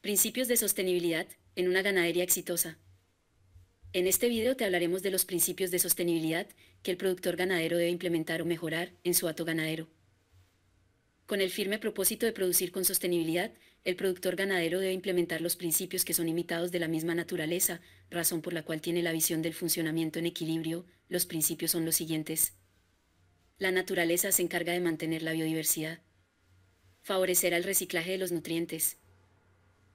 Principios de sostenibilidad en una ganadería exitosa. En este video te hablaremos de los principios de sostenibilidad que el productor ganadero debe implementar o mejorar en su hato ganadero. Con el firme propósito de producir con sostenibilidad, el productor ganadero debe implementar los principios que son imitados de la misma naturaleza, razón por la cual tiene la visión del funcionamiento en equilibrio. Los principios son los siguientes. La naturaleza se encarga de mantener la biodiversidad. favorecer el reciclaje de los nutrientes.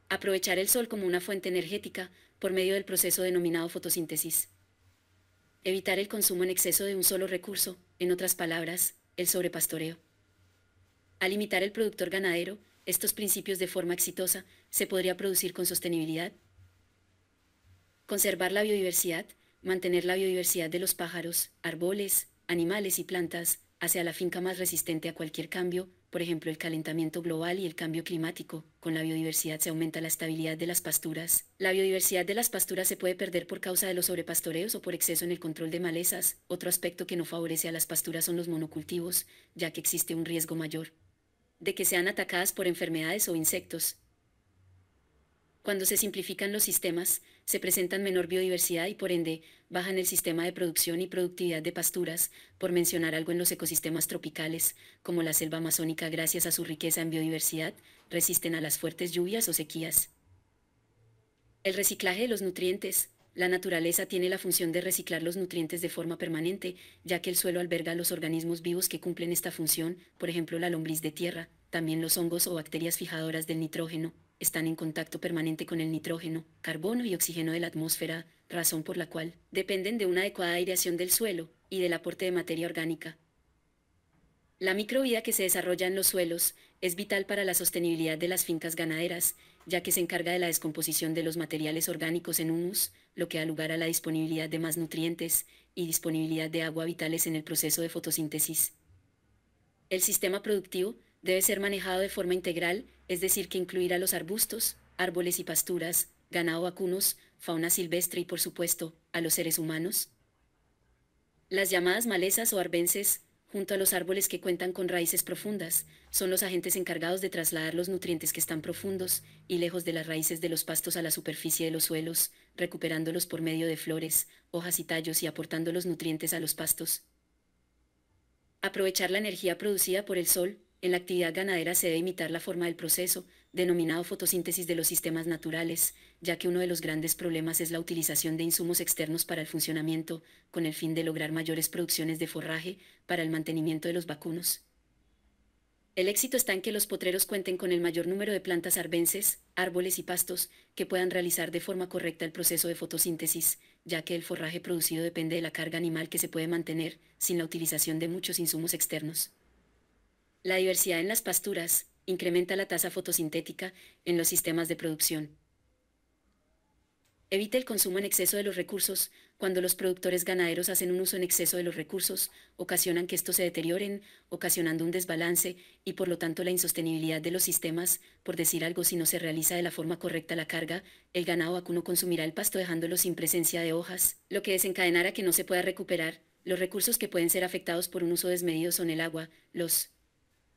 Aprovechar el sol como una fuente energética por medio del proceso denominado fotosíntesis. Evitar el consumo en exceso de un solo recurso, en otras palabras, el sobrepastoreo. Al limitar el productor ganadero, estos principios de forma exitosa se podría producir con sostenibilidad. Conservar la biodiversidad, mantener la biodiversidad de los pájaros, árboles, animales y plantas hacia la finca más resistente a cualquier cambio, por ejemplo el calentamiento global y el cambio climático. Con la biodiversidad se aumenta la estabilidad de las pasturas. La biodiversidad de las pasturas se puede perder por causa de los sobrepastoreos o por exceso en el control de malezas. Otro aspecto que no favorece a las pasturas son los monocultivos, ya que existe un riesgo mayor de que sean atacadas por enfermedades o insectos, cuando se simplifican los sistemas, se presentan menor biodiversidad y por ende bajan el sistema de producción y productividad de pasturas, por mencionar algo en los ecosistemas tropicales, como la selva amazónica gracias a su riqueza en biodiversidad, resisten a las fuertes lluvias o sequías. El reciclaje de los nutrientes. La naturaleza tiene la función de reciclar los nutrientes de forma permanente, ya que el suelo alberga a los organismos vivos que cumplen esta función, por ejemplo la lombriz de tierra, también los hongos o bacterias fijadoras del nitrógeno están en contacto permanente con el nitrógeno, carbono y oxígeno de la atmósfera, razón por la cual dependen de una adecuada aireación del suelo y del aporte de materia orgánica. La microvida que se desarrolla en los suelos es vital para la sostenibilidad de las fincas ganaderas, ya que se encarga de la descomposición de los materiales orgánicos en humus, lo que da lugar a la disponibilidad de más nutrientes y disponibilidad de agua vitales en el proceso de fotosíntesis. El sistema productivo Debe ser manejado de forma integral, es decir, que incluirá los arbustos, árboles y pasturas, ganado vacunos, fauna silvestre y, por supuesto, a los seres humanos. Las llamadas malezas o arbenses, junto a los árboles que cuentan con raíces profundas, son los agentes encargados de trasladar los nutrientes que están profundos y lejos de las raíces de los pastos a la superficie de los suelos, recuperándolos por medio de flores, hojas y tallos y aportando los nutrientes a los pastos. Aprovechar la energía producida por el sol, en la actividad ganadera se debe imitar la forma del proceso, denominado fotosíntesis de los sistemas naturales, ya que uno de los grandes problemas es la utilización de insumos externos para el funcionamiento, con el fin de lograr mayores producciones de forraje para el mantenimiento de los vacunos. El éxito está en que los potreros cuenten con el mayor número de plantas arbenses, árboles y pastos que puedan realizar de forma correcta el proceso de fotosíntesis, ya que el forraje producido depende de la carga animal que se puede mantener sin la utilización de muchos insumos externos. La diversidad en las pasturas incrementa la tasa fotosintética en los sistemas de producción. Evita el consumo en exceso de los recursos. Cuando los productores ganaderos hacen un uso en exceso de los recursos, ocasionan que estos se deterioren, ocasionando un desbalance y por lo tanto la insostenibilidad de los sistemas. Por decir algo, si no se realiza de la forma correcta la carga, el ganado vacuno consumirá el pasto dejándolo sin presencia de hojas, lo que desencadenará que no se pueda recuperar. Los recursos que pueden ser afectados por un uso desmedido son el agua, los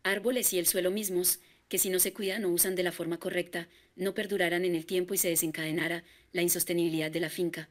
Árboles y el suelo mismos, que si no se cuidan o usan de la forma correcta, no perdurarán en el tiempo y se desencadenará la insostenibilidad de la finca.